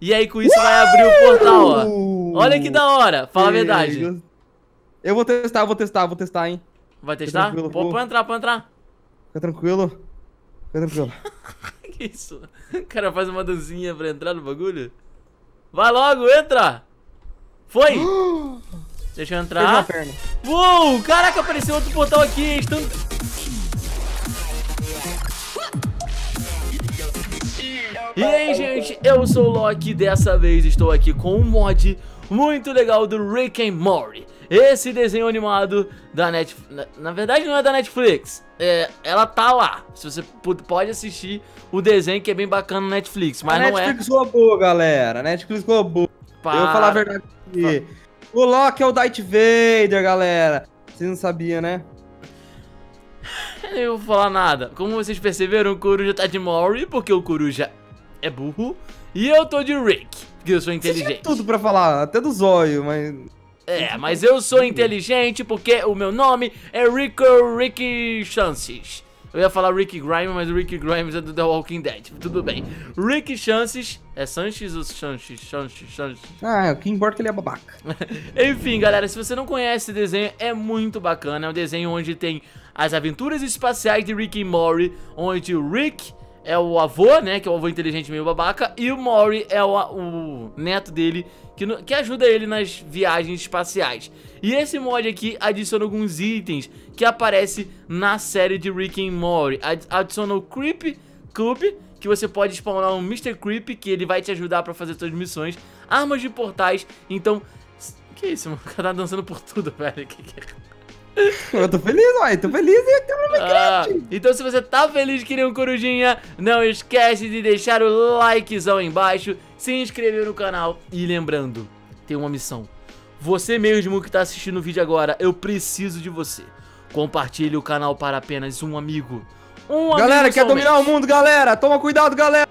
E aí com isso Uou! vai abrir o portal, ó. Olha que da hora, fala a verdade. Eu vou testar, vou testar, vou testar, hein. Vai testar? Pô, pode entrar, pode entrar. Fica tranquilo. Fica tranquilo. que isso? O cara faz uma dancinha pra entrar no bagulho? Vai logo, entra! Foi! Deixa eu entrar. Uou! Caraca, apareceu outro portal aqui. Estão E aí, gente, eu sou o Loki dessa vez estou aqui com um mod muito legal do Rick and Morty. Esse desenho animado da Netflix, na, na, verdade não é da Netflix, é, ela tá lá. Se você pode assistir o desenho que é bem bacana na Netflix, mas a não Netflix é. Netflix roubou, galera. A Netflix roubou. Para. Eu vou falar a verdade aqui. O Loki é o Darth Vader, galera. Vocês não sabiam, né? Eu não vou falar nada. Como vocês perceberam, o Coruja tá de Mori, porque o Coruja é burro. E eu tô de Rick, porque eu sou inteligente. Você tinha tudo pra falar, até do zóio, mas... É, mas eu sou inteligente porque o meu nome é Rico Rick Chances. Eu ia falar Rick Grimes, mas o Rick Grimes é do The Walking Dead. Tudo bem. Rick Chances. É Sanches ou Chances? Chances, Chances. Ah, é, o que importa é que ele é babaca. Enfim, galera, se você não conhece esse desenho, é muito bacana. É um desenho onde tem as aventuras espaciais de Rick e Morty, onde o Rick é o avô, né? Que é o avô inteligente meio babaca. E o Mori é o, o neto dele, que, que ajuda ele nas viagens espaciais. E esse mod aqui adiciona alguns itens que aparece na série de Rick and Mori. adiciona o Creep Cube, que você pode spawnar um Mr. Creep, que ele vai te ajudar pra fazer suas missões. Armas de portais, então... Que isso, mano? O cara tá dançando por tudo, velho. Que que é? Eu tô feliz, uai, tô feliz e até uma ah, Então se você tá feliz que nem um corujinha, não esquece de deixar o likezão aí embaixo, se inscrever no canal e lembrando, tem uma missão. Você mesmo que tá assistindo o vídeo agora, eu preciso de você. Compartilhe o canal para apenas um amigo. Um galera, amigo quer somente. dominar o mundo, galera? Toma cuidado, galera!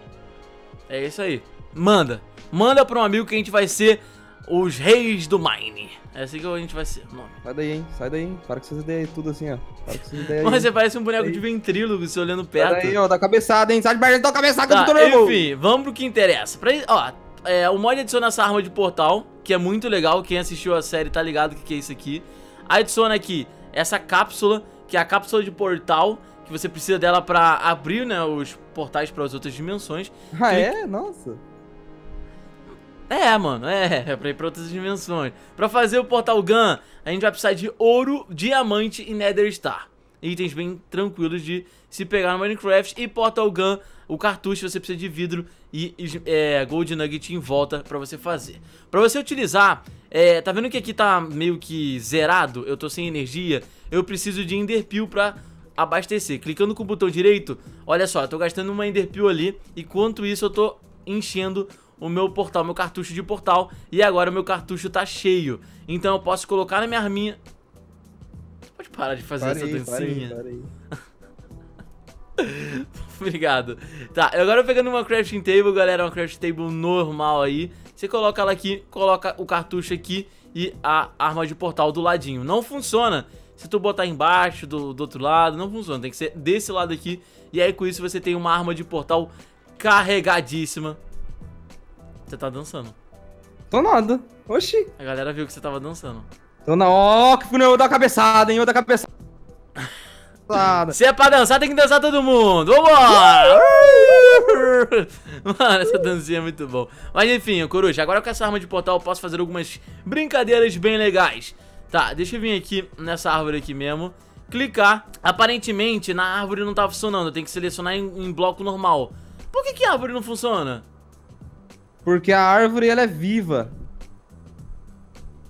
É isso aí. Manda. Manda para um amigo que a gente vai ser os Reis do Mine. É assim que a gente vai ser nome. Sai daí, hein? Sai daí, hein? Para com essas ideias tudo assim, ó. Para com essas ideias Mas você parece um boneco de ventrílogo se olhando perto. Sai daí, ó. Dá cabeçada, hein? Sai de perto, dá cabeçada. Tá, enfim, vamos pro que interessa. Pra, ó, é, o mod adiciona essa arma de portal, que é muito legal. Quem assistiu a série tá ligado o que, que é isso aqui. Adiciona aqui essa cápsula, que é a cápsula de portal, que você precisa dela pra abrir, né, os portais para as outras dimensões. Ah, Clique... é? Nossa. É, mano, é, é pra ir pra outras dimensões. Pra fazer o Portal Gun, a gente vai precisar de ouro, diamante e Nether Star. Itens bem tranquilos de se pegar no Minecraft. E Portal Gun, o cartucho, você precisa de vidro e é, Gold Nugget em volta pra você fazer. Pra você utilizar, é, tá vendo que aqui tá meio que zerado? Eu tô sem energia. Eu preciso de Enderpeel pra abastecer. Clicando com o botão direito, olha só, eu tô gastando uma Enderpeel ali. Enquanto isso, eu tô enchendo o meu portal, meu cartucho de portal. E agora o meu cartucho tá cheio. Então eu posso colocar na minha arminha... Pode parar de fazer parei, essa dancinha. Parei, parei. Obrigado. Tá, agora eu pegando uma crafting table, galera, uma crafting table normal aí. Você coloca ela aqui, coloca o cartucho aqui e a arma de portal do ladinho. Não funciona se tu botar embaixo, do, do outro lado, não funciona. Tem que ser desse lado aqui. E aí com isso você tem uma arma de portal carregadíssima você tá dançando. Tô nada. Oxi. A galera viu que você tava dançando. Tô na. Ó, oh, que fui eu dar cabeçada, hein? Eu da cabeçada. Se é pra dançar, tem que dançar todo mundo. Vambora! Mano, essa dancinha é muito bom. Mas enfim, Coruja, agora com essa arma de portal eu posso fazer algumas brincadeiras bem legais. Tá, deixa eu vir aqui nessa árvore aqui mesmo. Clicar. Aparentemente, na árvore não tá funcionando. Tem que selecionar em, em bloco normal. Por que, que a árvore não funciona? Porque a árvore, ela é viva.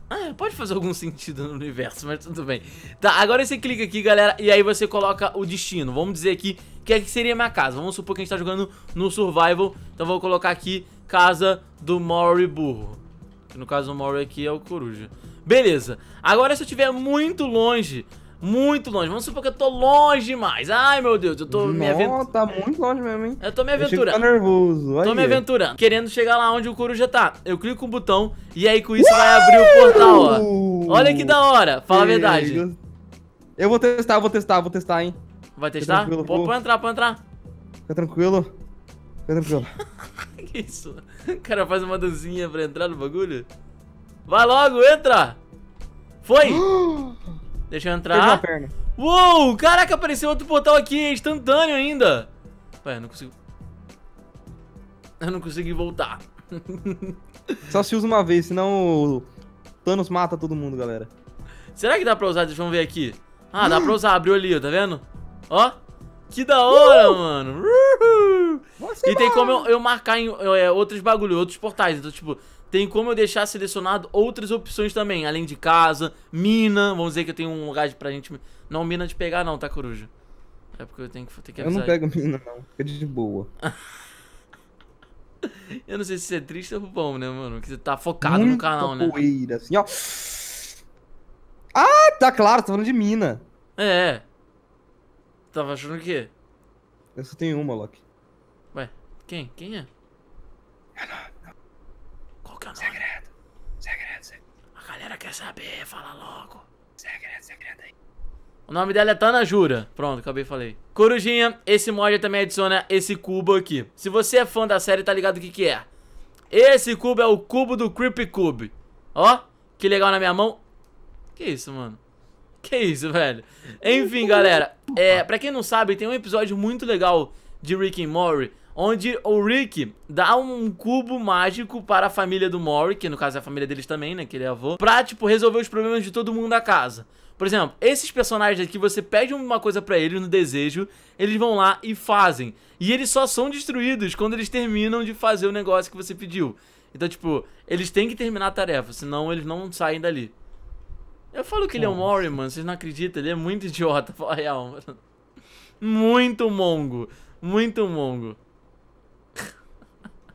Ah, pode fazer algum sentido no universo, mas tudo bem. Tá, agora você clica aqui, galera, e aí você coloca o destino. Vamos dizer aqui que é seria minha casa. Vamos supor que a gente tá jogando no survival. Então vou colocar aqui casa do Maury burro. Que no caso o Maury aqui é o coruja. Beleza. Agora se eu estiver muito longe muito longe. Vamos supor que eu tô longe demais. Ai, meu Deus, eu tô me aventurando. tá muito longe mesmo, hein? Eu tô me aventurando. tô nervoso. Aí. Tô me aventurando, querendo chegar lá onde o coruja tá. Eu clico o botão e aí com isso Uou! vai abrir o portal, ó. Olha que da hora, fala a verdade. Eu vou testar, vou testar, vou testar, hein? Vai testar? Pô, pode entrar, pode entrar. Fica tranquilo. Fica tranquilo. que isso? O cara faz uma dancinha pra entrar no bagulho? Vai logo, entra! Foi! Deixa eu entrar. uma perna. Uou, caraca, apareceu outro portal aqui, é instantâneo ainda. Ué, eu não consigo... Eu não consegui voltar. Só se usa uma vez, senão o Thanos mata todo mundo, galera. Será que dá pra usar? Deixa eu ver aqui. Ah, dá hum. pra usar. Abriu ali, tá vendo? Ó. Que da hora, mano. Uhul e tem como eu, eu marcar em, é, outros bagulho, outros portais. Então, tipo, tem como eu deixar selecionado outras opções também, além de casa, mina. Vamos dizer que eu tenho um lugar pra gente. Não, mina de pegar, não, tá, coruja? É porque eu tenho que, tenho que Eu não pego mina, não. Fica de boa. eu não sei se você é triste ou bom, né, mano? Que você tá focado Muita no canal, né? poeira, assim, ó. Ah, tá claro, tô falando de mina. É. Tava achando o quê? Eu só tenho uma, Loki. Quem? Quem é? É o nome. Qual que é o nome? Segredo. Segredo, segredo. A galera quer saber, fala logo. Segredo, segredo aí. O nome dela é Tana Jura. Pronto, acabei falei. Corujinha, esse mod também adiciona esse cubo aqui. Se você é fã da série, tá ligado o que que é. Esse cubo é o cubo do Creepy Cube. Ó, que legal na minha mão. Que isso, mano? Que isso, velho? Enfim, galera, é, pra quem não sabe, tem um episódio muito legal de Rick and Morty onde o Rick dá um cubo mágico para a família do Mori, que no caso é a família deles também, né, que ele é avô, pra, tipo, resolver os problemas de todo mundo da casa. Por exemplo, esses personagens aqui, você pede uma coisa para eles no desejo, eles vão lá e fazem. E eles só são destruídos quando eles terminam de fazer o negócio que você pediu. Então, tipo, eles têm que terminar a tarefa, senão eles não saem dali. Eu falo que Nossa. ele é um Mori, mano, vocês não acreditam, ele é muito idiota, fala real, mano. Muito mongo, muito mongo.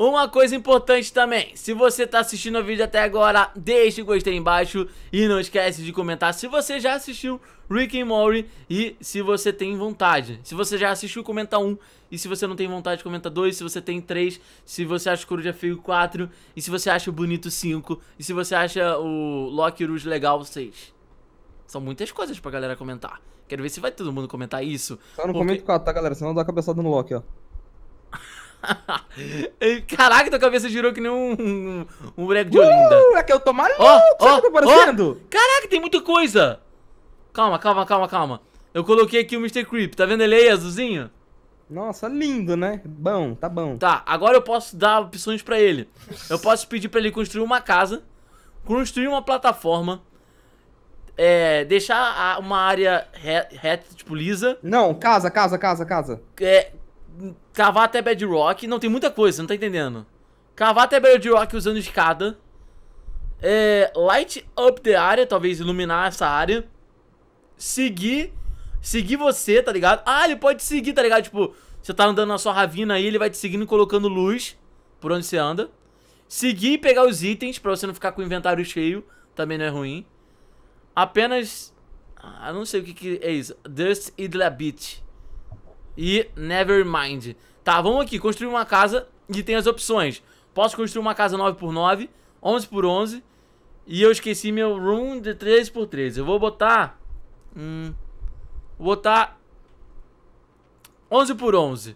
Uma coisa importante também, se você tá assistindo o vídeo até agora, deixe o gostei embaixo e não esquece de comentar se você já assistiu Rick and Morty e se você tem vontade. Se você já assistiu, comenta um. E se você não tem vontade, comenta dois. Se você tem três. Se você acha o Coruja feio, quatro. E se você acha o bonito, cinco. E se você acha o Loki Rouge legal, seis. São muitas coisas pra galera comentar. Quero ver se vai todo mundo comentar isso. Só não porque... comenta quatro, tá, galera? Senão dá a cabeçada no Loki, ó. Caraca, tua cabeça girou que nem um, um, um boneco de uh, Olinda. É que eu tô maluco, oh, oh, sabe oh, aparecendo? Oh. Caraca, tem muita coisa. Calma, calma, calma, calma. Eu coloquei aqui o Mr. Creep, tá vendo ele aí, azulzinho? Nossa, lindo, né? Bom, tá bom. Tá, agora eu posso dar opções pra ele. Eu posso pedir pra ele construir uma casa, construir uma plataforma, é, deixar uma área reta, tipo, lisa. Não, casa, casa, casa, casa. É, Cavar até bedrock. Não, tem muita coisa, você não tá entendendo. Cavar até bedrock usando escada. É, light up the área, talvez iluminar essa área. Seguir. Seguir você, tá ligado? Ah, ele pode seguir, tá ligado? Tipo, você tá andando na sua ravina aí, ele vai te seguindo colocando luz por onde você anda. Seguir e pegar os itens pra você não ficar com o inventário cheio. Também não é ruim. Apenas. Ah, não sei o que, que é isso. Dust Idle Beach e Nevermind. Tá, vamos aqui, construir uma casa e tem as opções. Posso construir uma casa 9x9, 11x11 e eu esqueci meu room de 3x3. Eu vou botar... Hum, vou botar 11x11.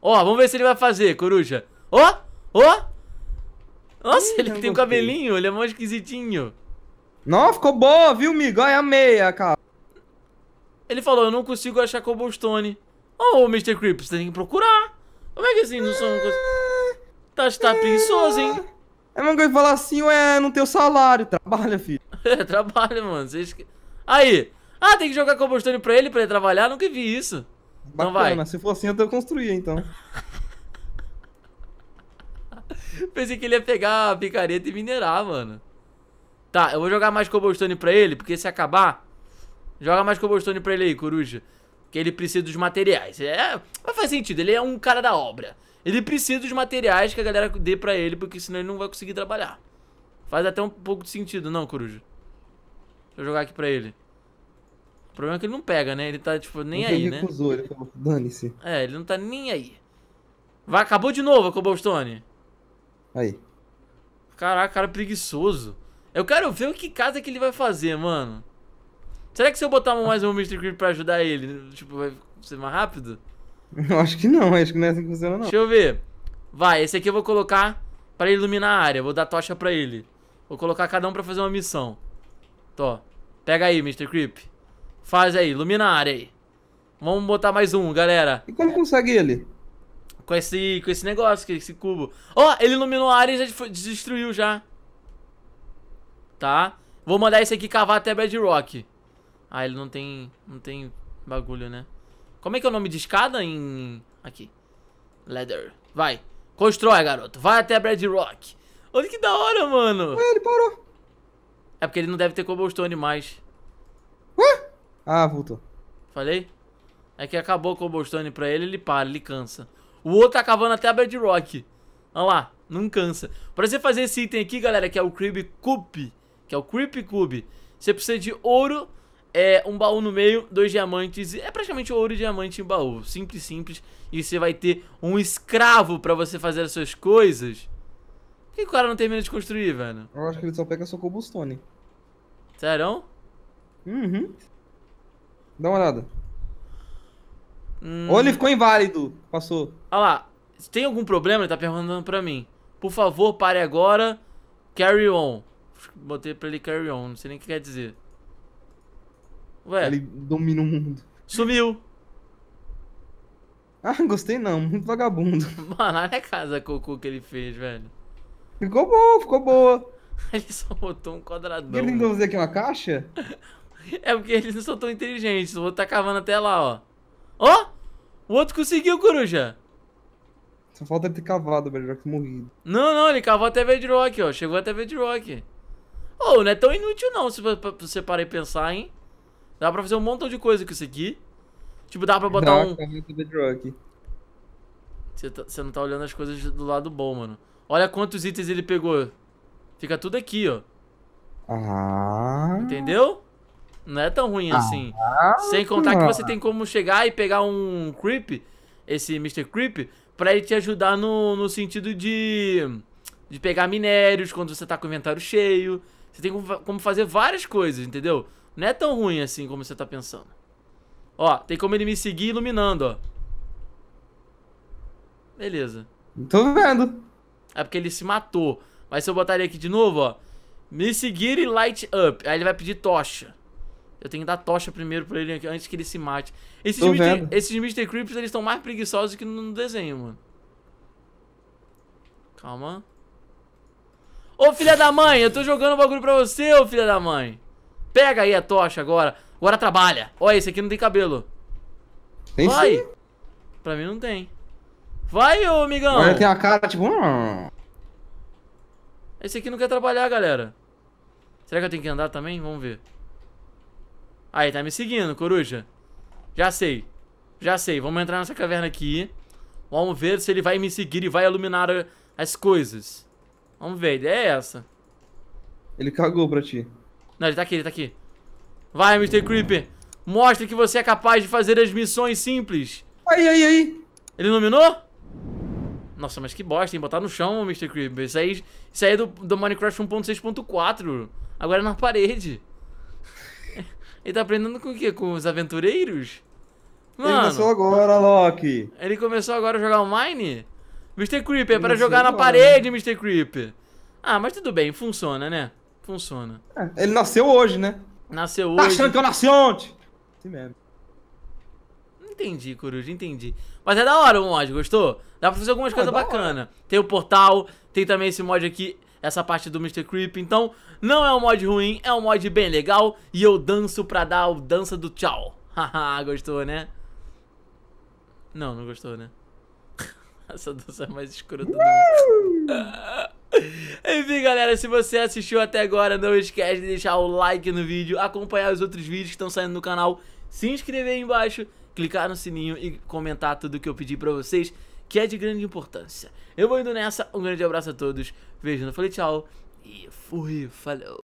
Ó, vamos ver se ele vai fazer, coruja. Ó, ó. Nossa, ele tem um cabelinho, ele é mó esquisitinho. Não, ficou boa, viu, migo? Olha a meia, cara. Ele falou, eu não consigo achar cobblestone. Ô, oh, Mr. Creep, você tem que procurar. Como é que assim não são... tá, tá é... preguiçoso, hein? É uma coisa que falar assim, ué, não tem o salário. Trabalha, filho. é, trabalha, mano. Vocês... Aí. Ah, tem que jogar combustível pra ele, pra ele trabalhar? Nunca vi isso. Bacana. Então vai. Se for assim, eu até construir então. Pensei que ele ia pegar a picareta e minerar, mano. Tá, eu vou jogar mais cobblestone pra ele, porque se acabar... Joga mais cobblestone pra ele aí, coruja que ele precisa dos materiais. É, mas faz sentido, ele é um cara da obra. Ele precisa dos materiais que a galera dê pra ele, porque senão ele não vai conseguir trabalhar. Faz até um pouco de sentido, não, Coruja? Deixa eu jogar aqui pra ele. O problema é que ele não pega, né? Ele tá, tipo, nem ele aí, recusou, né? Ele falou, dane-se. É, ele não tá nem aí. Vai, acabou de novo a Cobblestone. Aí. Caraca, cara preguiçoso. Eu quero ver o que casa que ele vai fazer, mano. Será que se eu botar mais um Mr. Creep pra ajudar ele, tipo, vai ser mais rápido? Eu acho que não, acho que não é assim que funciona, não. Deixa eu ver. Vai, esse aqui eu vou colocar pra iluminar a área. Vou dar tocha pra ele. Vou colocar cada um pra fazer uma missão. Tô. Pega aí, Mr. Creep. Faz aí, ilumina a área aí. Vamos botar mais um, galera. E como consegue ele? Com esse, com esse negócio, com esse cubo. Ó, oh, ele iluminou a área e já destruiu já. Tá? Vou mandar esse aqui cavar até Bedrock. Ah, ele não tem, não tem bagulho, né? Como é que é o nome de escada em... Aqui. Leather. Vai. Constrói, garoto. Vai até a Brad Rock. Olha que da hora, mano. Ué, ele parou. É porque ele não deve ter cobblestone mais. Ué? Ah, voltou. Falei? É que acabou o cobblestone pra ele, ele para, ele cansa. O outro tá cavando até a Rock. Olha lá, não cansa. Pra você fazer esse item aqui, galera, que é o Creep Cube, que é o Creep Cube, você precisa de ouro, é um baú no meio, dois diamantes, é praticamente ouro e diamante em baú, simples, simples, e você vai ter um escravo pra você fazer as suas coisas. Por que, o cara não termina de construir, velho? Eu acho que ele só pega só cobblestone. Sério? Uhum. Dá uma olhada. Hum... Ou ele ficou inválido, passou. Ah lá, tem algum problema? Ele tá perguntando pra mim. Por favor, pare agora, carry on. Botei pra ele carry on, não sei nem o que quer dizer. Ué. Ele domina o mundo. Sumiu. Ah, gostei não, muito vagabundo. Mano, olha a casa cocô que ele fez, velho. Ficou boa, ficou boa. ele só botou um quadradão. Ele tentou fazer aqui uma caixa? é porque eles não são tão inteligentes. O outro tá cavando até lá, ó. Ó! Oh, o outro conseguiu, coruja! Só falta ele ter cavado, que tá morrido. Não, não, ele cavou até Bedrock, ó. Chegou até Bedrock. Ô, oh, não é tão inútil não, se você parar e pensar, hein? Dá pra fazer um montão de coisa com isso aqui. Tipo, dá pra botar um... Tá você tá, não tá olhando as coisas do lado bom, mano. Olha quantos itens ele pegou. Fica tudo aqui, ó. Ah. Entendeu? Não é tão ruim ah. assim. Sem contar que você tem como chegar e pegar um Creep, esse Mr. Creep, pra ele te ajudar no, no sentido de, de pegar minérios quando você tá com o inventário cheio. Você tem como fazer várias coisas, entendeu? Não é tão ruim assim como você tá pensando. Ó, tem como ele me seguir iluminando, ó. Beleza. Tô vendo. É porque ele se matou. Mas se eu botar ele aqui de novo, ó. Me seguir e light up. Aí ele vai pedir tocha. Eu tenho que dar tocha primeiro pra ele antes que ele se mate. Esses, Tô Mr. Esses Mr. Creeps, eles estão mais preguiçosos que no desenho, mano. Calma. Ô, filha da mãe, eu tô jogando o bagulho pra você, ô, filha da mãe. Pega aí a tocha agora. Agora trabalha. Olha esse aqui não tem cabelo. Tem Vai. Sim. Pra mim não tem. Vai, ô amigão. Ele tem a cara, tipo... Hum. Esse aqui não quer trabalhar, galera. Será que eu tenho que andar também? Vamos ver. Aí, tá me seguindo, coruja. Já sei. Já sei. Vamos entrar nessa caverna aqui. Vamos ver se ele vai me seguir e vai iluminar as coisas. Vamos ver, a ideia é essa. Ele cagou pra ti. Não, ele tá aqui, ele tá aqui. Vai, Mr. Creeper. Mostre que você é capaz de fazer as missões simples. Aí, aí, aí. Ele iluminou? Nossa, mas que bosta, hein? Botar no chão, Mr. Creeper. Isso aí, isso aí é do, do Minecraft 1.6.4. Agora é na parede. Ele tá aprendendo com o quê? Com os aventureiros? Mano, ele começou agora, Loki. Ele começou agora a jogar online? Mr. Creeper, é para jogar agora. na parede, Mr. Creeper. Ah, mas tudo bem, funciona, né? funciona. É, ele nasceu hoje, né? Nasceu tá hoje. Tá achando que eu nasci ontem? Sim mesmo. Entendi, Coruja, entendi. Mas é da hora o mod, gostou? Dá pra fazer algumas é, coisas bacanas. Tem o portal, tem também esse mod aqui, essa parte do Mr. Creep. Então, não é um mod ruim, é um mod bem legal. E eu danço pra dar o dança do tchau. Haha, gostou, né? Não, não gostou, né? essa dança é mais escura do mundo. Enfim, galera, se você assistiu até agora, não esquece de deixar o like no vídeo, acompanhar os outros vídeos que estão saindo no canal, se inscrever aí embaixo, clicar no sininho e comentar tudo que eu pedi pra vocês, que é de grande importância. Eu vou indo nessa, um grande abraço a todos, vejo, no falei tchau e fui, falou.